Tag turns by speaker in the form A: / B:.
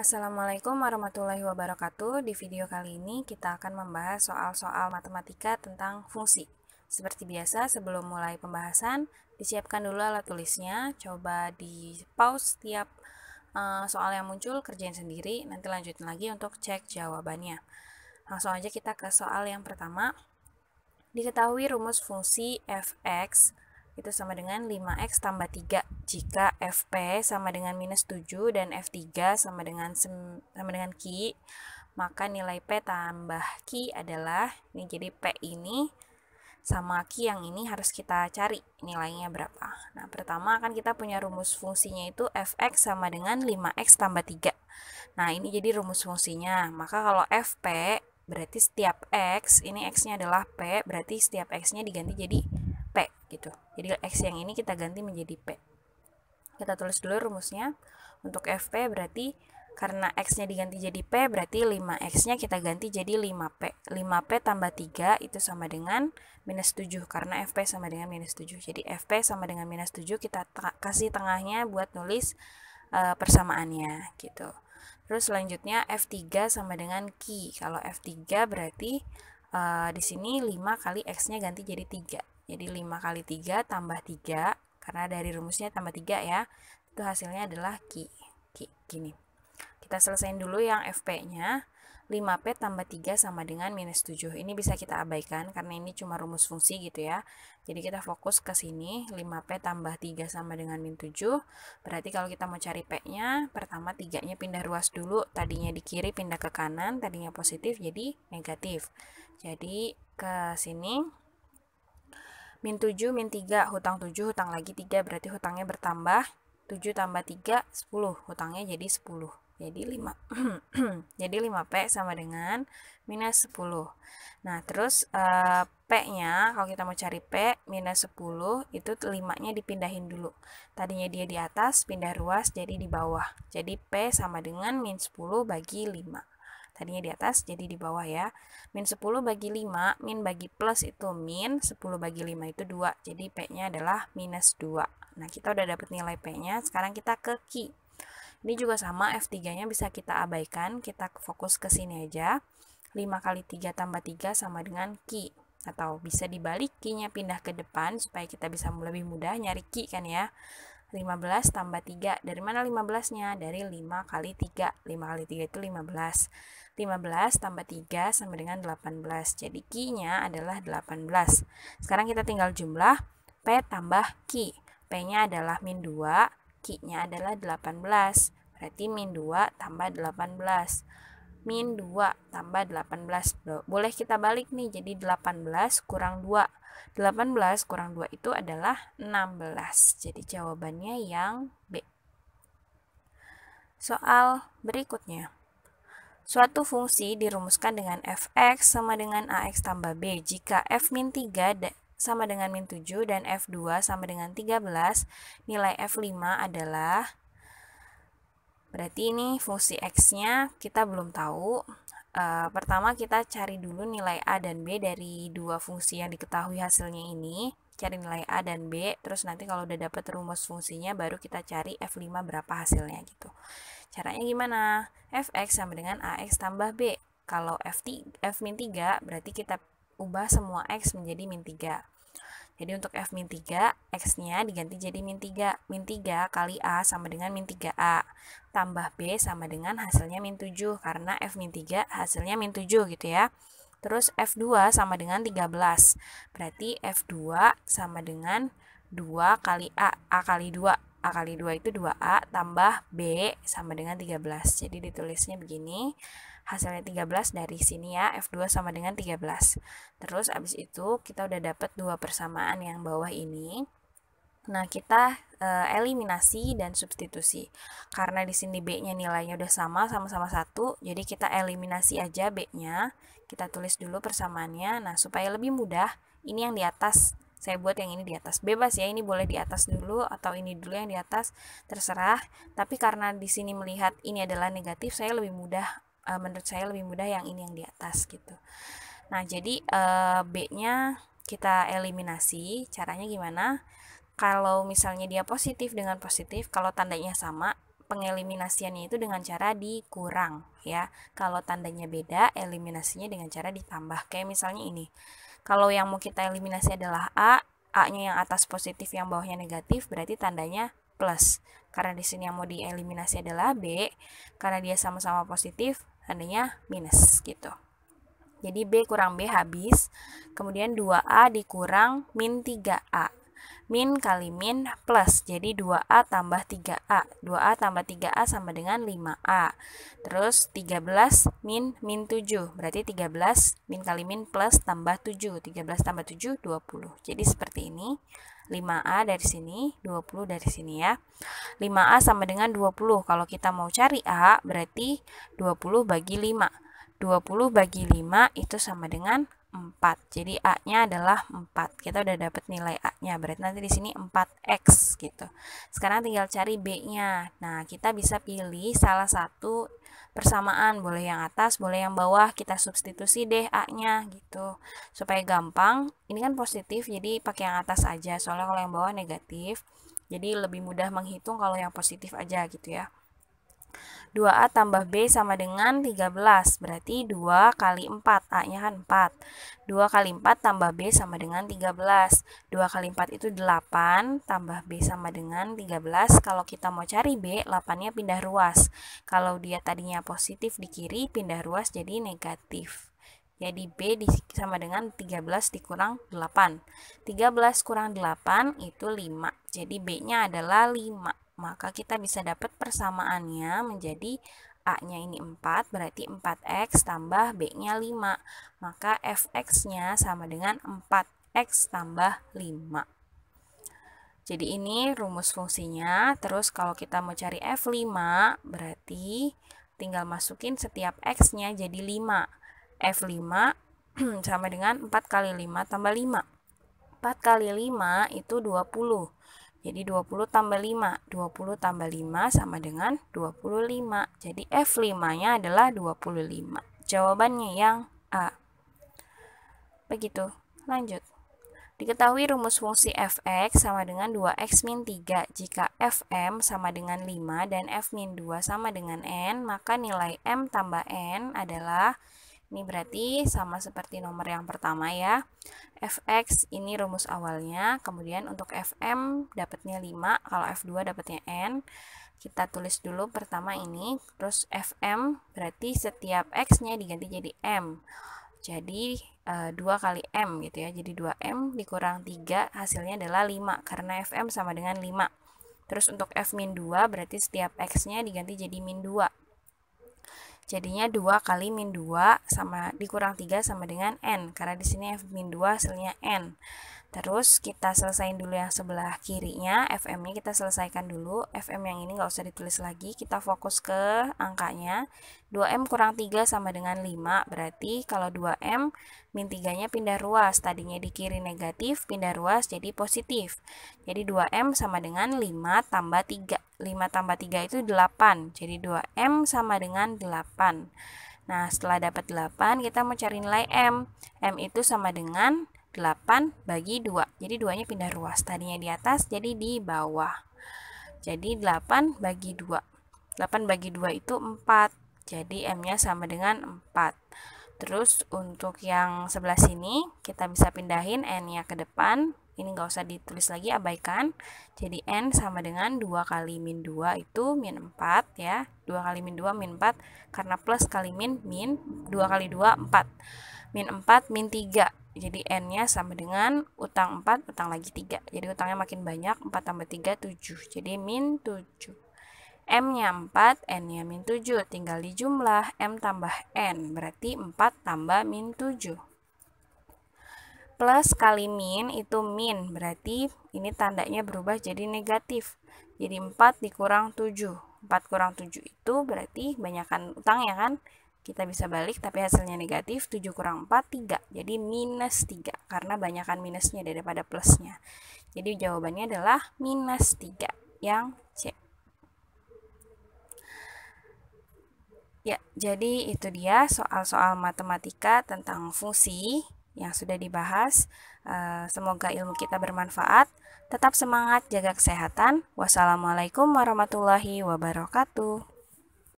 A: Assalamualaikum warahmatullahi wabarakatuh. Di video kali ini kita akan membahas soal-soal matematika tentang fungsi. Seperti biasa, sebelum mulai pembahasan, disiapkan dulu alat tulisnya. Coba di pause setiap uh, soal yang muncul, kerjain sendiri. Nanti lanjutin lagi untuk cek jawabannya. Langsung aja kita ke soal yang pertama. Diketahui rumus fungsi fx itu sama dengan 5x tambah 3 jika fp sama dengan minus 7 dan f3 sama dengan sama dengan q maka nilai p tambah q adalah ini jadi p ini sama q yang ini harus kita cari nilainya berapa. Nah, pertama akan kita punya rumus fungsinya itu fx sama dengan 5x tambah 3. Nah, ini jadi rumus fungsinya. Maka kalau fp berarti setiap x, ini x-nya adalah p, berarti setiap x-nya diganti jadi gitu jadi X yang ini kita ganti menjadi P kita tulis dulu rumusnya untuk FP berarti karena X-nya diganti jadi P berarti 5X-nya kita ganti jadi 5P 5P tambah 3 itu sama dengan minus 7 karena FP sama dengan minus 7 jadi FP sama dengan minus 7 kita kasih tengahnya buat nulis uh, persamaannya gitu Terus selanjutnya F3 sama dengan Q. Kalau F3 berarti uh, di sini 5 kali X-nya ganti jadi 3. Jadi 5 kali 3 tambah 3, karena dari rumusnya tambah 3 ya, itu hasilnya adalah Q. gini. Kita selesaiin dulu yang FP-nya. 5P tambah 3 sama dengan minus 7. Ini bisa kita abaikan karena ini cuma rumus fungsi gitu ya. Jadi kita fokus ke sini. 5P tambah 3 sama dengan minus 7. Berarti kalau kita mau cari P-nya, pertama 3-nya pindah ruas dulu. Tadinya di kiri pindah ke kanan, tadinya positif jadi negatif. Jadi ke sini Min 7, min 3, hutang 7, hutang lagi 3, berarti hutangnya bertambah. 7 tambah 3, 10, hutangnya jadi 10. Jadi 5. jadi 5P sama dengan minus 10. Nah, terus uh, P-nya, kalau kita mau cari P, minus 10, itu 5-nya dipindahin dulu. Tadinya dia di atas, pindah ruas, jadi di bawah. Jadi P sama dengan min 10 bagi 5 tadinya di atas jadi di bawah ya min 10 bagi 5 min bagi plus itu min 10 bagi 5 itu 2 jadi P nya adalah minus 2 nah kita udah dapet nilai P nya sekarang kita ke Q ini juga sama F3 nya bisa kita abaikan kita fokus ke sini aja 5 kali 3 tambah 3 sama dengan Q atau bisa dibalik Q-nya pindah ke depan supaya kita bisa lebih mudah nyari Q kan ya 15 tambah 3. Dari mana 15-nya? Dari 5 kali 3. 5 kali 3 itu 15. 15 tambah 3 sama dengan 18. Jadi Q-nya adalah 18. Sekarang kita tinggal jumlah P tambah Q. P-nya adalah min 2, Q-nya adalah 18. Berarti min 2 tambah 18. Min 2 tambah 18. Boleh kita balik nih, jadi 18 kurang 2. 18 kurang 2 itu adalah 16. Jadi jawabannya yang B. Soal berikutnya. Suatu fungsi dirumuskan dengan fx sama dengan ax tambah b jika f min 3 sama dengan min 7 dan F2 sama dengan 13, nilai F5 adalah, berarti ini fungsi X-nya kita belum tahu. E, pertama kita cari dulu nilai A dan B dari dua fungsi yang diketahui hasilnya ini. Cari nilai A dan B, terus nanti kalau udah dapat rumus fungsinya baru kita cari F5 berapa hasilnya gitu. Caranya gimana? fx sama dengan ax tambah b. Kalau f, f min 3 berarti kita ubah semua x menjadi min 3. Jadi untuk f min 3, x-nya diganti jadi min 3. Min 3 kali a sama dengan min 3a. Tambah b sama dengan hasilnya min 7, karena f min 3 hasilnya min 7 gitu ya. Terus F2 sama dengan 13. Berarti F2 sama dengan 2 kali A, A kali 2. A kali 2 itu 2A tambah B sama dengan 13. Jadi ditulisnya begini, hasilnya 13 dari sini ya, F2 sama dengan 13. Terus abis itu kita udah dapet dua persamaan yang bawah ini. Nah, kita e, eliminasi dan substitusi. Karena di sini B-nya nilainya udah sama, sama-sama satu jadi kita eliminasi aja B-nya. Kita tulis dulu persamaannya. Nah, supaya lebih mudah, ini yang di atas saya buat yang ini di atas bebas ya ini boleh di atas dulu atau ini dulu yang di atas terserah tapi karena di sini melihat ini adalah negatif saya lebih mudah uh, menurut saya lebih mudah yang ini yang di atas gitu nah jadi uh, eh, b nya kita eliminasi caranya gimana kalau misalnya dia positif dengan positif kalau tandanya sama pengeliminasiannya itu dengan cara dikurang ya. Kalau tandanya beda, eliminasinya dengan cara ditambah. Kayak misalnya ini. Kalau yang mau kita eliminasi adalah A, A-nya yang atas positif, yang bawahnya negatif, berarti tandanya plus. Karena di sini yang mau dieliminasi adalah B, karena dia sama-sama positif, tandanya minus gitu. Jadi B kurang B habis, kemudian 2A dikurang min 3A min kali min plus. Jadi 2A tambah 3A. 2A tambah 3A sama dengan 5A. Terus 13 min min 7. Berarti 13 min kali min plus tambah 7. 13 tambah 7 20. Jadi seperti ini. 5A dari sini, 20 dari sini ya. 5A sama dengan 20. Kalau kita mau cari A, berarti 20 bagi 5. 20 bagi 5 itu sama dengan 4. Jadi A-nya adalah 4. Kita udah dapat nilai A-nya. Berarti nanti di sini 4X gitu. Sekarang tinggal cari B-nya. Nah, kita bisa pilih salah satu persamaan. Boleh yang atas, boleh yang bawah. Kita substitusi deh A-nya gitu. Supaya gampang. Ini kan positif, jadi pakai yang atas aja. Soalnya kalau yang bawah negatif. Jadi lebih mudah menghitung kalau yang positif aja gitu ya. 2A tambah B sama dengan 13, berarti 2 kali 4, A-nya kan 4. 2 kali 4 tambah B sama dengan 13. 2 kali 4 itu 8, tambah B sama dengan 13. Kalau kita mau cari B, 8-nya pindah ruas. Kalau dia tadinya positif di kiri, pindah ruas jadi negatif. Jadi B sama dengan 13 dikurang 8. 13 kurang 8 itu 5. Jadi B-nya adalah 5 maka kita bisa dapat persamaannya menjadi A-nya ini 4, berarti 4X tambah B-nya 5. Maka Fx-nya sama dengan 4X tambah 5. Jadi ini rumus fungsinya. Terus kalau kita mau cari F5, berarti tinggal masukin setiap X-nya jadi 5. F5 sama dengan 4 kali 5 tambah 5. 4 kali 5 itu 20. Jadi 20 tambah 5, 20 tambah 5 sama dengan 25. Jadi F5-nya adalah 25. Jawabannya yang A. Begitu. Lanjut. Diketahui rumus fungsi fx sama dengan 2x min 3 jika fm sama dengan 5 dan f min 2 sama dengan n, maka nilai m tambah n adalah ini berarti sama seperti nomor yang pertama ya. Fx ini rumus awalnya, kemudian untuk Fm dapatnya 5, kalau F2 dapatnya N. Kita tulis dulu pertama ini, terus Fm berarti setiap X-nya diganti jadi M. Jadi e, eh, 2 kali M gitu ya, jadi 2M dikurang 3 hasilnya adalah 5, karena Fm sama dengan 5. Terus untuk F-2 berarti setiap X-nya diganti jadi min 2. Jadinya 2 kali min 2 sama dikurang 3 sama dengan N. Karena di sini F min 2 hasilnya N. Terus kita selesaikan dulu yang sebelah kirinya, FM-nya kita selesaikan dulu. FM yang ini nggak usah ditulis lagi, kita fokus ke angkanya. 2M kurang 3 sama dengan 5, berarti kalau 2M, min 3-nya pindah ruas. Tadinya di kiri negatif, pindah ruas jadi positif. Jadi 2M sama dengan 5 tambah 3. 5 tambah 3 itu 8 jadi 2M sama dengan 8 nah setelah dapat 8 kita mau cari nilai M M itu sama dengan 8 bagi 2 jadi 2 nya pindah ruas tadinya di atas jadi di bawah jadi 8 bagi 2 8 bagi 2 itu 4 jadi M nya sama dengan 4 terus untuk yang sebelah sini kita bisa pindahin N nya ke depan ini nggak usah ditulis lagi abaikan jadi n sama dengan dua kali min dua itu min empat, ya Dua kali min dua min empat. karena plus kali min min dua kali dua empat. min empat min tiga. jadi n nya sama dengan utang empat utang lagi tiga. jadi utangnya makin banyak empat tambah tiga tujuh. jadi min tujuh. M-nya 4, N-nya min tujuh. tinggal di jumlah M tambah N, berarti empat tambah min tujuh plus kali min itu min berarti ini tandanya berubah jadi negatif jadi 4 dikurang 7 4 kurang 7 itu berarti banyakkan utang ya kan kita bisa balik tapi hasilnya negatif 7 kurang 4 3 jadi minus 3 karena banyakkan minusnya daripada plusnya jadi jawabannya adalah minus 3 yang C ya jadi itu dia soal-soal matematika tentang fungsi yang sudah dibahas. Eh, semoga ilmu kita bermanfaat. Tetap semangat, jaga kesehatan. Wassalamualaikum warahmatullahi wabarakatuh.